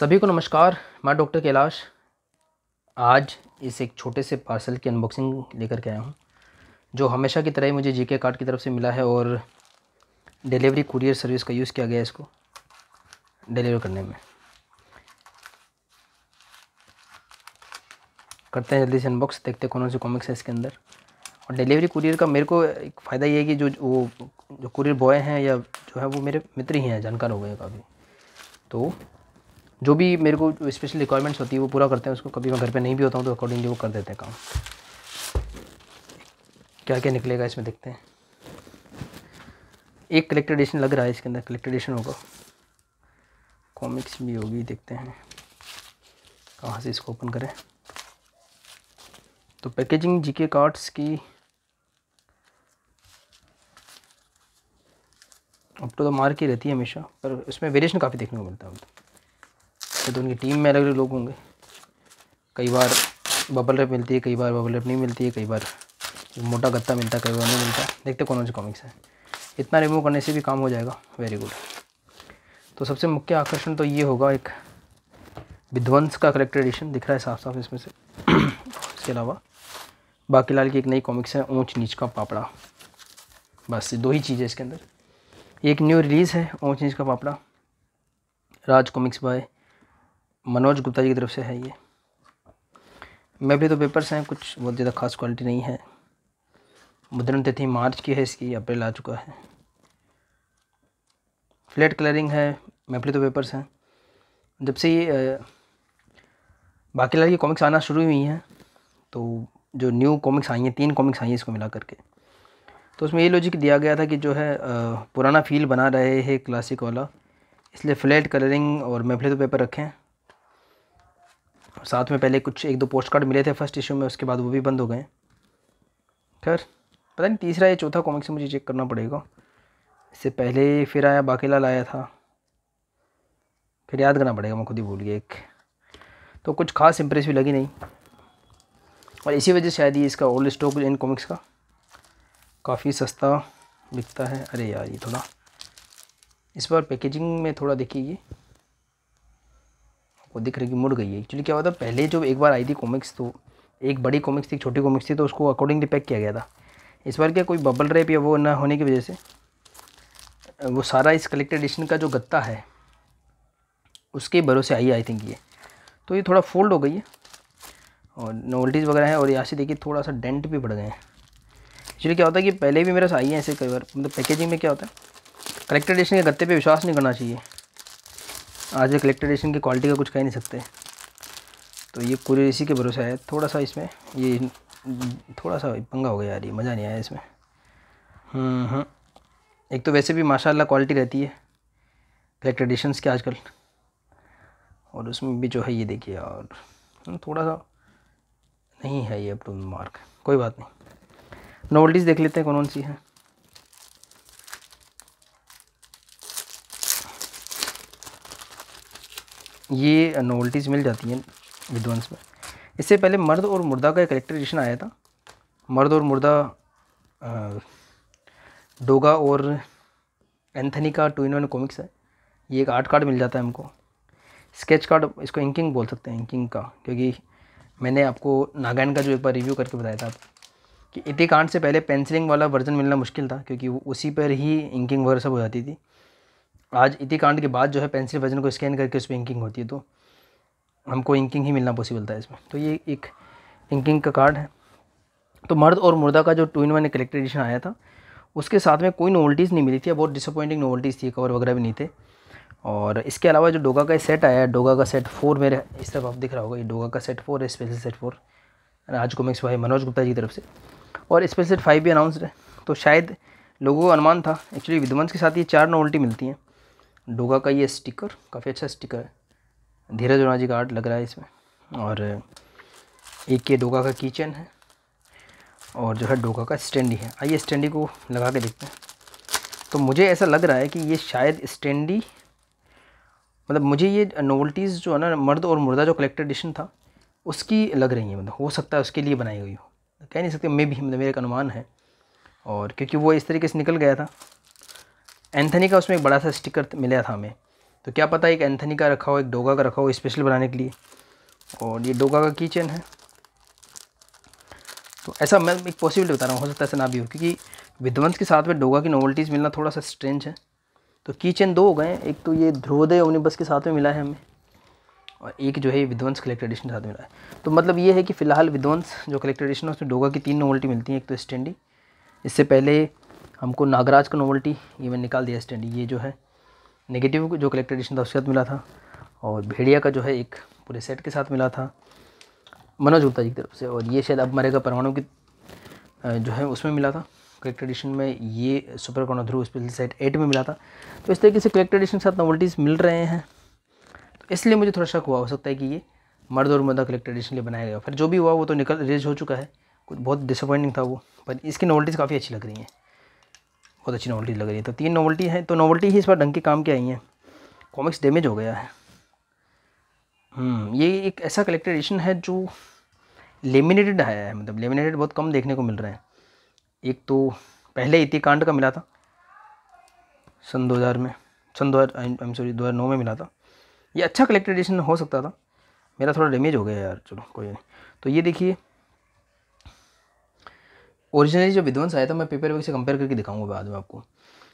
सभी को नमस्कार मैं डॉक्टर कैलाश आज इस एक छोटे से पार्सल की अनबॉक्सिंग लेकर के आया हूँ जो हमेशा की तरह ही मुझे जीके कार्ड की तरफ से मिला है और डिलीवरी कुरियर सर्विस का यूज़ किया गया है इसको डिलीवर करने में करते हैं जल्दी से अनबॉक्स देखते हैं कौन से कॉमिक्स है इसके अंदर और डिलीवरी कुरियर का मेरे को एक फ़ायदा ये है कि जो वो जो कुरियर बॉय हैं या जो है वो मेरे मित्र ही हैं जानकार हो गए काफ़ी तो जो भी मेरे को स्पेशल रिक्वायरमेंट्स होती है वो पूरा करते हैं उसको कभी मैं घर पे नहीं भी होता हूँ तो अकॉर्डिंगली वो कर देते हैं काम क्या क्या निकलेगा इसमें देखते हैं एक कलेक्टर एडिशन लग रहा है इसके अंदर कलेक्टर एडिशन होगा कॉमिक्स भी होगी देखते हैं कहाँ से इसको ओपन करें तो पैकेजिंग जीके कार्ड्स की तो तो मार ही रहती है हमेशा पर उसमें वेरिएशन काफ़ी देखने को मिलता है तो, तो उनकी टीम में अलग अलग लोग होंगे कई बार बबल रैप मिलती है कई बार बबल रैप नहीं मिलती है कई बार मोटा गत्ता मिलता है कई बार नहीं मिलता देखते कौन कौन से कॉमिक्स हैं इतना रिमूव करने से भी काम हो जाएगा वेरी गुड तो सबसे मुख्य आकर्षण तो ये होगा एक विध्वंस का करेक्टर एडिशन दिख रहा है साफ साफ इसमें से इसके अलावा बाकी लाल की एक नई कॉमिक्स है ऊंच नीच का पापड़ा बस दो ही चीज़ें इसके अंदर एक न्यू रिलीज़ है ओम इंच का पापड़ा राज कॉमिक्स बाय मनोज गुप्ता जी की तरफ से है ये मैं भी तो पेपर्स हैं कुछ बहुत ज़्यादा खास क्वालिटी नहीं है मुद्रण तिथि मार्च की है इसकी अप्रैल आ चुका है फ्लैट कलरिंग है भी तो पेपर्स हैं जब से ये बाकी लड़की कॉमिक्स आना शुरू हुई हैं तो जो न्यू कॉमिक्स आई हैं तीन कॉमिक्स आई हैं इसको मिला करके तो उसमें ये लॉजिक दिया गया था कि जो है पुराना फील बना रहे है क्लासिक वाला इसलिए फ्लैट कलरिंग और मेफले तो पेपर रखें साथ में पहले कुछ एक दो पोस्ट कार्ड मिले थे फर्स्ट इशू में उसके बाद वो भी बंद हो गए खैर पता नहीं तीसरा या चौथा कॉमिक से मुझे चेक करना पड़ेगा इससे पहले फिर आया बाकेलाल आया था फिर याद करना पड़ेगा मैं खुद ही भूल गया एक तो कुछ खास इंप्रेस भी लगी नहीं और इसी वजह से शायद ही इसका ओल्ड स्टॉक इन कॉमिक्स का काफ़ी सस्ता बिकता है अरे यार ये थोड़ा इस बार पैकेजिंग में थोड़ा देखिए ये आपको दिख रही कि मुड़ गई है एक्चुअली क्या हुआ था पहले जो एक बार आई थी कॉमिक्स तो एक बड़ी कॉमिक्स थी एक छोटी कॉमिक्स थी तो उसको अकॉर्डिंगली पैक किया गया था इस बार क्या कोई बबल रैप या वो ना होने की वजह से वो सारा इस कलेक्टेड एडिशन का जो गत्ता है उसके भरोसे आई आई थिंक ये तो ये थोड़ा फोल्ड हो गई है और नोवल्टीज़ वगैरह है और यहाँ से देखिए थोड़ा सा डेंट भी बढ़ गए हैं एक्चुअली क्या होता है कि पहले भी मेरे पास आई है ऐसे कई बार मतलब पैकेजिंग में क्या होता है कलेक्टर एडिशन के गत्ते पे विश्वास नहीं करना चाहिए आज कलेक्टर एडिशन की क्वालिटी का कुछ कह नहीं सकते तो ये पूरे इसी के भरोसा है थोड़ा सा इसमें ये थोड़ा सा पंगा हो गया यार ये मज़ा नहीं आया इसमें हम्म, हम्म। एक तो वैसे भी माशाला क्वालिटी रहती है कलेक्टर एडिशंस की आजकल और उसमें भी जो है ये देखिए और थोड़ा सा नहीं है ये अब तो मार्क कोई बात नहीं नोवल्टीज देख लेते हैं कौन कौन सी है ये नोवल्टीज मिल जाती हैं विद्वंस में इससे पहले मर्द और मुर्दा का एक कलेक्टर आया था मर्द और मुर्दा डोगा और एंथनी का टू इन वन कॉमिक्स है ये एक आर्ट कार्ड मिल जाता है हमको स्केच कार्ड इसको इंकिंग बोल सकते हैं इंकिंग का क्योंकि मैंने आपको नागैन का जो एक बार रिव्यू करके बताया था कि इति e कांड से पहले पेंसिलिंग वाला वर्जन मिलना मुश्किल था क्योंकि उसी पर ही इंकिंग वगैरह सब हो जाती थी आज इति e कांड के बाद जो है पेंसिल वर्जन को स्कैन करके उस पर इंकिंग होती है तो हमको इंकिंग ही मिलना पॉसिबल था इसमें तो ये एक इंकिंग का कार्ड है तो मर्द और मुर्दा का जो two in one collector edition आया था उसके साथ में कोई नोवल्टीज़ नहीं मिली थी बहुत डिसअपॉइंटिंग नोवल्टीज़ थी कवर वगैरह भी नहीं थे और इसके अलावा जो डोगा का सेट आया है डोगा का सेट फोर मेरे इस तरफ आप दिख रहा होगा ये डोगा का सेट फोर है special set four Raj comics भाई मनोज गुप्ता जी की तरफ से और स्पेसिट फाइव भी अनाउंसड है तो शायद लोगों का अनुमान था एक्चुअली विद्वंस के साथ ये चार नोवल्टी मिलती हैं डोगा का ये स्टिकर काफ़ी अच्छा स्टिकर है धीरज राणा जी का आर्ट लग रहा है इसमें और एक ये डोगा का किचन है और जो है डोगा का स्टैंडी है आइए स्टैंडी को लगा के देखते हैं तो मुझे ऐसा लग रहा है कि ये शायद स्टैंडी मतलब मुझे ये नोवल्टीज़ जो है ना मर्द और मुर्दा जो कलेक्टर एडिशन था उसकी लग रही है मतलब हो सकता है उसके लिए बनाई हुई हो कह नहीं सकते मे भी मतलब मेरे का अनुमान है और क्योंकि वो इस तरीके से निकल गया था एंथनी का उसमें एक बड़ा सा स्टिकर मिला था हमें तो क्या पता एक एंथनी का रखा हो एक डोगा का रखा हो स्पेशल बनाने के लिए और ये डोगा का किचन है तो ऐसा मैं एक पॉसिबिलिटी बता रहा हूँ हो सकता है ऐसा ना भी हो क्योंकि विध्वंस के साथ में डोगा की नोवल्टीज़ मिलना थोड़ा सा स्ट्रेंज है तो किचन दो हो गए एक तो ये ध्रुवोदय बस के साथ में मिला है हमें और एक जो है विध्वंस कलेक्टर एडिशन साथ मिला है तो मतलब ये है कि फ़िलहाल विध्वंस जो कलेक्टर एडिशन है उसमें डोगा की तीन नोवल्टी मिलती है एक तो स्टैंडी इससे पहले हमको नागराज का नोवल्टी ये मैंने निकाल दिया स्टैंडी ये जो है नेगेटिव जो कलेक्टर एडिशन था उसके साथ मिला था और भेड़िया का जो है एक पूरे सेट के साथ मिला था मनोज गुप्ता जी की तरफ से और ये शायद अब मरेगा परमाणु की जो है उसमें मिला था कलेक्टर एडिशन में ये सुपर कॉनोध्रू स्पेशल सेट एट में मिला था तो इस तरीके से कलेक्टर एडिशन के साथ नॉवल्टीज़ मिल रहे हैं इसलिए मुझे थोड़ा शक हुआ हो सकता है कि ये मर्द और मदा कलेक्टर एडिशन लिए बनाया गया फिर जो भी हुआ वो तो निकल रिलीज हो चुका है कुछ बहुत डिसअपॉइंटिंग था वो पर इसकी नॉवल्टीज़ काफ़ी अच्छी लग रही हैं बहुत अच्छी नॉवल्टी लग रही है तो तीन नॉवल्टी हैं तो नॉवल्टी ही इस बार ढंग के काम के आई हैं कॉमिक्स डैमेज हो गया है हम्म, ये एक ऐसा कलेक्टर एडिशन है जो लेमिनेटेड आया है मतलब लेमिनेटेड बहुत कम देखने को मिल रहा है एक तो पहले इति कांड का मिला था सन हजार में सन दो आई एम सॉरी नौ में मिला था ये अच्छा कलेक्टर एडिशन हो सकता था मेरा थोड़ा डैमेज हो गया यार चलो कोई नहीं तो ये देखिए ओरिजिनली जो विध्वंस आया था मैं पेपर बैग से कंपेयर करके दिखाऊंगा बाद में आपको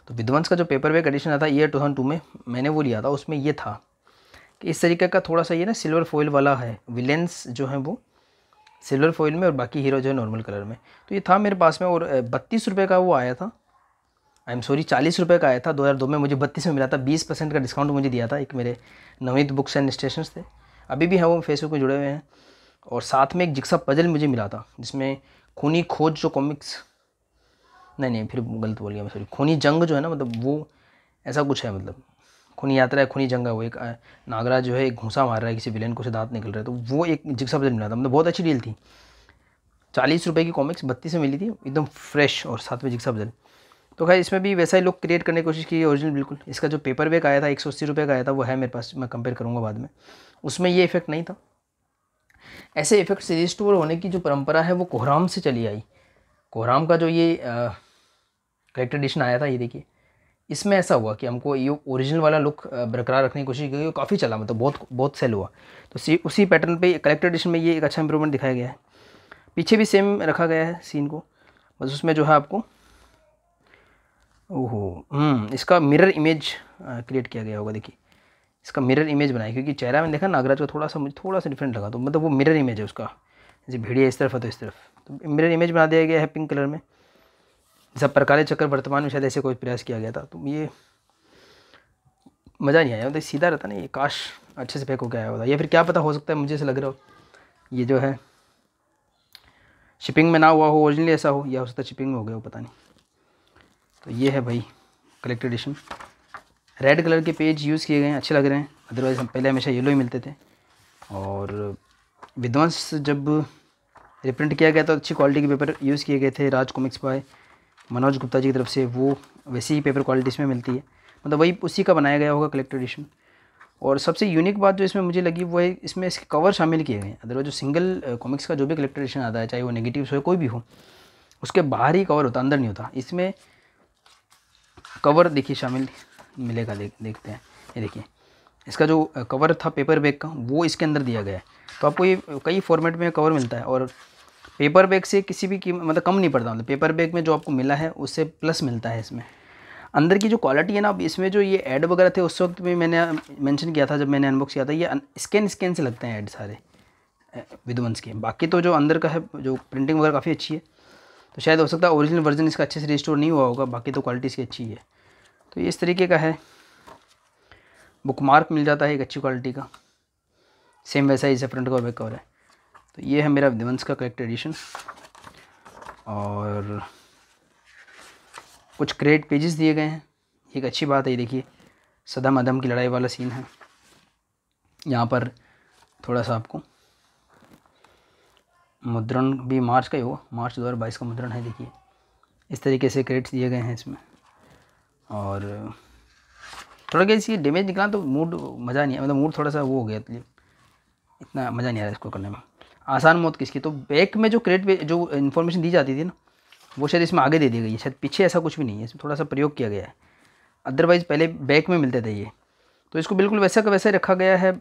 तो विध्वंस का जो पेपर बैग एडिशन आता ईयर टू थाउजेंड टू में मैंने वो लिया था उसमें ये था कि इस तरीके का थोड़ा सा ये ना सिल्वर फॉइल वाला है विलेंस जो है वो सिल्वर फॉइल में और बाकी हीरो जो है नॉर्मल कलर में तो ये था मेरे पास में और बत्तीस रुपये का वो आया था आई एम सॉरी चालीस रुपये का आया था दो हज़ार दो में मुझे बत्तीस में मिला था बीस परसेंट का डिस्काउंट मुझे दिया था एक मेरे नवीद बुक्स एंड स्टेशन थे अभी भी हैं हाँ, वो फेसबुक में जुड़े हुए हैं और साथ में एक जिक्सा पजल मुझे मिला था जिसमें खूनी खोज जो कॉमिक्स नहीं नहीं फिर गलत बोल गया मैं सॉरी खूनी जंग जो है ना मतलब वो ऐसा कुछ है मतलब खूनी यात्रा है खूनी जंग है वो एक नागरा जो है एक घूसा मार रहा है किसी विलेन को से दांत निकल रहा है तो वो एक जिक्सा पजल मिला था मतलब बहुत अच्छी डील थी चालीस रुपये की कॉमिक्स बत्तीस में मिली थी एकदम फ्रेश और साथ में जिक्सा पजल तो खैर इसमें भी वैसा ही लुक क्रिएट करने की कोशिश की है ओरिजिनल बिल्कुल इसका जो पेपर वेक आया था एक सौ अस्सी रुपये का आया था वो है मेरे पास मैं कंपेयर करूँगा बाद में उसमें ये इफेक्ट नहीं था ऐसे इफेक्ट सीरीज टूर होने की जो परंपरा है वो कोहराम से चली आई कोहराम का जो ये कलेक्टर एडिशन आया था ये देखिए इसमें ऐसा हुआ कि हमको ये ओरिजिनल वाला लुक बरकरार रखने की कोशिश की काफ़ी चला मतलब बहुत बहुत सेल हुआ तो सी उसी पैटर्न पे कलेक्टर एडिशन में ये एक अच्छा इंप्रूवमेंट दिखाया गया है पीछे भी सेम रखा गया है सीन को बस उसमें जो है आपको ओहो हम्म, इसका मिरर इमेज क्रिएट किया गया होगा देखिए इसका मिरर इमेज बनाया क्योंकि चेहरा में देखा नागराज का थोड़ा सा मुझे थोड़ा सा डिफरेंट लगा तो मतलब वो मिरर इमेज है उसका जैसे भेड़िया इस तरफ है तो इस तरफ तो मिरर इमेज बना दिया गया है पिंक कलर में जब प्रकार चक्कर वर्तमान में शायद ऐसे कोई प्रयास किया गया था तो ये मज़ा नहीं आया मतलब सीधा रहता ना ये काश अच्छे से पैक होकर आया होता या फिर क्या पता हो सकता है मुझे ऐसा लग रहा हो ये जो है शिपिंग में ना हुआ हो ओरिजिनली ऐसा हो या हो सकता है शिपिंग में हो गया हो पता नहीं तो ये है भाई कलेक्टेड एडिशन रेड कलर के पेज यूज़ किए गए हैं अच्छे लग रहे हैं अदरवाइज़ हम पहले हमेशा येलो ही मिलते थे और विध्वंस जब रिप्रिंट किया गया तो अच्छी क्वालिटी के पेपर यूज़ किए गए थे राज कॉमिक्स बाय मनोज गुप्ता जी की तरफ से वो वैसे ही पेपर क्वालिटी इसमें मिलती है मतलब वही उसी का बनाया गया होगा कलेक्टर एडिशन और सबसे यूनिक बात जो इसमें मुझे लगी वो है इसमें इसके कवर शामिल किए गए अदरवाइज जो सिंगल कॉमिक्स का जो भी कलेक्टर एडिशन आता है चाहे वो नेगेटिव हो कोई भी हो उसके बाहर ही कवर होता अंदर नहीं होता इसमें कवर देखिए शामिल मिलेगा देख देखते हैं ये देखिए इसका जो कवर था पेपर बैग का वो इसके अंदर दिया गया है तो आपको ये कई फॉर्मेट में कवर मिलता है और पेपर बैग से किसी भी की मतलब कम नहीं पड़ता मतलब पेपर बैग में जो आपको मिला है उससे प्लस मिलता है इसमें अंदर की जो क्वालिटी है ना अब इसमें जो ये ऐड वगैरह थे उस वक्त भी मैंने मेंशन किया था जब मैंने अनबॉक्स किया था ये स्कैन स्कैन से लगते हैं ऐड सारे विदवंस के बाकी तो जो अंदर का है जो प्रिंटिंग वगैरह काफ़ी अच्छी है तो शायद हो सकता है ओरिजिनल वर्जन इसका अच्छे से रिस्टोर नहीं हुआ होगा बाकी तो क्वालिटी इसकी अच्छी है तो इस तरीके का है बुकमार्क मिल जाता है एक अच्छी क्वालिटी का सेम वैसा ही से फ्रंट का बैक कवर है तो ये है मेरा विध्वंस का कलेक्ट एडिशन और कुछ क्रेट पेजेस दिए गए हैं एक अच्छी बात है ये देखिए सदम अदम की लड़ाई वाला सीन है यहाँ पर थोड़ा सा आपको मुद्रण भी मार्च का ही होगा मार्च 2022 का मुद्रण है देखिए इस तरीके से क्रेडिट्स दिए गए हैं इसमें और थोड़ा क्या इसकी डेमेज निकला तो मूड मज़ा नहीं आया मतलब मूड थोड़ा सा वो हो गया इसलिए मतलब इतना मज़ा नहीं आ रहा इसको करने में आसान मौत किसकी तो बैक में जो क्रेडिट जो इन्फॉर्मेशन दी जाती थी ना वो शायद इसमें आगे दे दी गई है शायद पीछे ऐसा कुछ भी नहीं है इसमें थोड़ा सा प्रयोग किया गया है अदरवाइज़ पहले बैक में मिलते थे ये तो इसको बिल्कुल वैसा का वैसा रखा गया है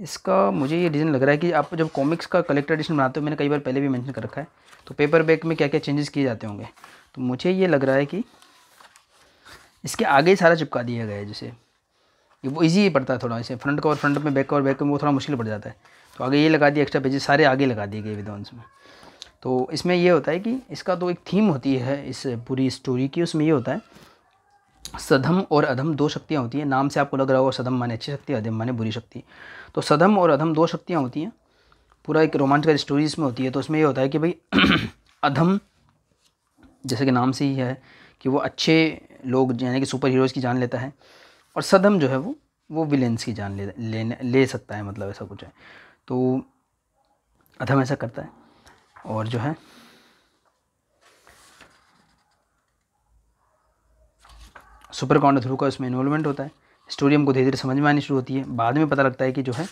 इसका मुझे ये रीज़न लग रहा है कि आप जब कॉमिक्स का कलेक्टर एडिशन बनाते हो मैंने कई बार पहले भी मेंशन कर रखा है तो पेपर बैग में क्या क्या चेंजेस किए जाते होंगे तो मुझे ये लग रहा है कि इसके आगे ही सारा चिपका दिया गया है जैसे वो ईजी ही पड़ता है थोड़ा इसे फ्रंट कवर फ्रंट में बैक कवर बैक में वो थोड़ा मुश्किल पड़ जाता है तो आगे ये लगा दिया एक्स्ट्रा पेजेस सारे आगे लगा दिए गए विद्वांस में तो इसमें यह होता है कि इसका तो एक थीम होती है इस पूरी स्टोरी की उसमें ये होता है सधम और अधम दो शक्तियाँ होती हैं नाम से आपको लग रहा होगा सधम माने अच्छी शक्ति अधम माने बुरी शक्ति तो सधम और अधम दो शक्तियाँ होती हैं पूरा एक रोमांचकारी स्टोरी इसमें होती है तो उसमें ये होता है कि भाई अधम जैसे कि नाम से ही है कि वो अच्छे लोग यानी कि सुपर हीरोज़ की जान लेता है और सदम जो है वो वो विलेंस की जान ले ले, ले सकता है मतलब ऐसा कुछ है तो अधम ऐसा करता है और जो है सुपर ध्रुव का उसमें इन्वॉल्वमेंट होता है स्टोरी हमको धीरे धीरे समझ में आनी शुरू होती है बाद में पता लगता है कि जो है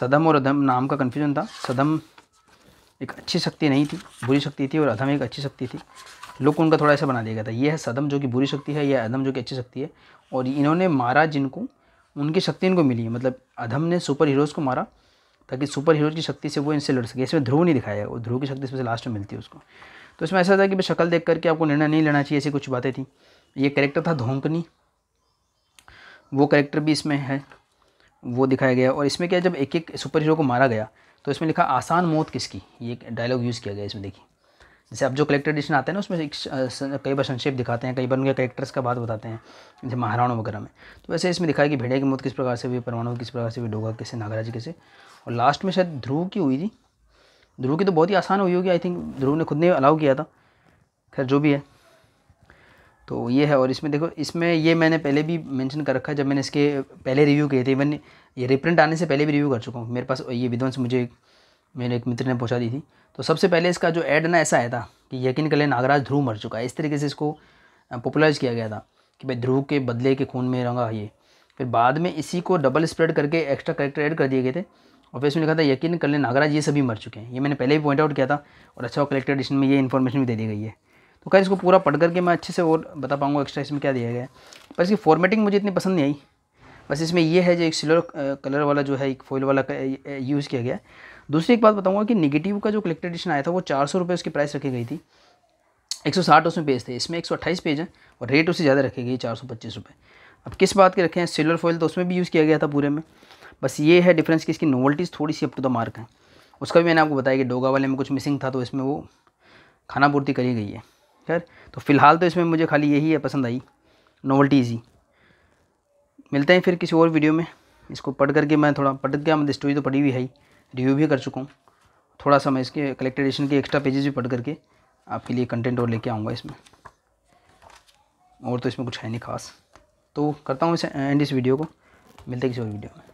सदम और अधम नाम का कन्फ्यूजन था सदम एक अच्छी शक्ति नहीं थी बुरी शक्ति थी और अधम एक अच्छी शक्ति थी लोग उनका थोड़ा ऐसा बना दिया गया था यह है सदम जो कि बुरी शक्ति है यह अधम जो कि अच्छी शक्ति है और इन्होंने मारा जिनको उनकी शक्ति इनको मिली है मतलब अधम ने सुपर हीरोज़ को मारा ताकि सुपर हीरोज की शक्ति से वो इनसे लड़ सके इसमें ध्रुव नहीं दिखाया और ध्रुव की शक्ति इसमें लास्ट में मिलती है उसको तो इसमें ऐसा था कि भाई शक्ल देख करके आपको निर्णय नहीं लेना चाहिए ऐसी कुछ बातें थी ये कैरेक्टर था धोंकनी वो करेक्टर भी इसमें है वो दिखाया गया और इसमें क्या जब एक एक सुपर हीरो को मारा गया तो इसमें लिखा आसान मौत किसकी ये डायलॉग यूज़ किया गया इसमें देखिए जैसे अब जो कलेक्टर एडिशन आते हैं ना उसमें एक कई बार संक्षेप दिखाते हैं कई बार उनके करेक्टर्स का बात बताते हैं जैसे महाराणा वगैरह में तो वैसे इसमें दिखाया कि भेड़िया की मौत किस प्रकार से हुई परमाणु किस प्रकार से हुई डोगा कैसे नागराज कैसे और लास्ट में शायद ध्रुव की हुई थी ध्रुव की तो बहुत ही आसान हुई होगी आई थिंक ध्रुव ने खुद ने अलाउ किया था खैर जो भी है तो ये है और इसमें देखो इसमें ये मैंने पहले भी मेंशन कर रखा है जब मैंने इसके पहले रिव्यू किए थे इवन ये रिप्रिंट आने से पहले भी रिव्यू कर चुका हूँ मेरे पास ये विध्वंस मुझे मेरे एक मित्र ने पहुँचा दी थी तो सबसे पहले इसका जो एड ना ऐसा आया था कि यकीन कर ले नागराज ध्रुव मर चुका है इस तरीके से इसको पॉपुलराइज किया गया था कि भाई ध्रुव के बदले के खून में रंगा ये फिर बाद में इसी को डबल स्प्रेड करके एक्स्ट्रा करेक्टर एड कर दिए गए थे और फिर इसमें लिखा था यकीन कर ले नागराज ये सभी मर चुके हैं ये मैंने पहले भी पॉइंट आउट किया था और अच्छा कलेक्टर एडिशन में ये इन्फॉर्मेशन भी दे दी गई है तो खैर इसको पूरा पढ़ करके मैं अच्छे से और बता पाऊँगा एक्स्ट्रा इसमें क्या दिया गया है पर इसकी फॉर्मेटिंग मुझे इतनी पसंद नहीं आई बस इसमें यह है जो एक सिल्वर कलर वाला जो है एक फॉइल वाला यूज़ किया गया दूसरी एक बात बताऊँगा कि निगेटिव का जो कलेक्टर एडिशन आया था वो चार सौ रुपये उसकी प्राइस रखी गई थी एक सौ साठ उसमें पेज थे इसमें एक सौ अट्ठाईस पेज है और रेट उससे ज़्यादा रखी गई चार सौ पच्चीस रुपये अब किस बात के रखे हैं सिल्वर फॉइल तो उसमें भी यूज़ किया गया था पूरे में बस ये है डिफरेंस कि इसकी नोवल्टीज़ थोड़ी सी अप टू द मार्क है उसका भी मैंने आपको बताया कि डोगा वाले में कुछ मिसिंग था तो इसमें वो खाना पूर्ति करी गई है खैर तो फ़िलहाल तो इसमें मुझे खाली यही है पसंद आई नोवल्टीज़ ही मिलते हैं फिर किसी और वीडियो में इसको पढ़ करके मैं थोड़ा पढ़ गया मतलब स्टोरी तो पढ़ी हुई है रिव्यू भी कर चुका हूँ थोड़ा सा मैं इसके कलेक्टेड एडिशन के एक्स्ट्रा पेजेस भी पढ़ करके आपके लिए कंटेंट और लेके आऊँगा इसमें और तो इसमें कुछ है नहीं खास तो करता हूँ इसे एंड इस वीडियो को मिलते हैं किसी और वीडियो में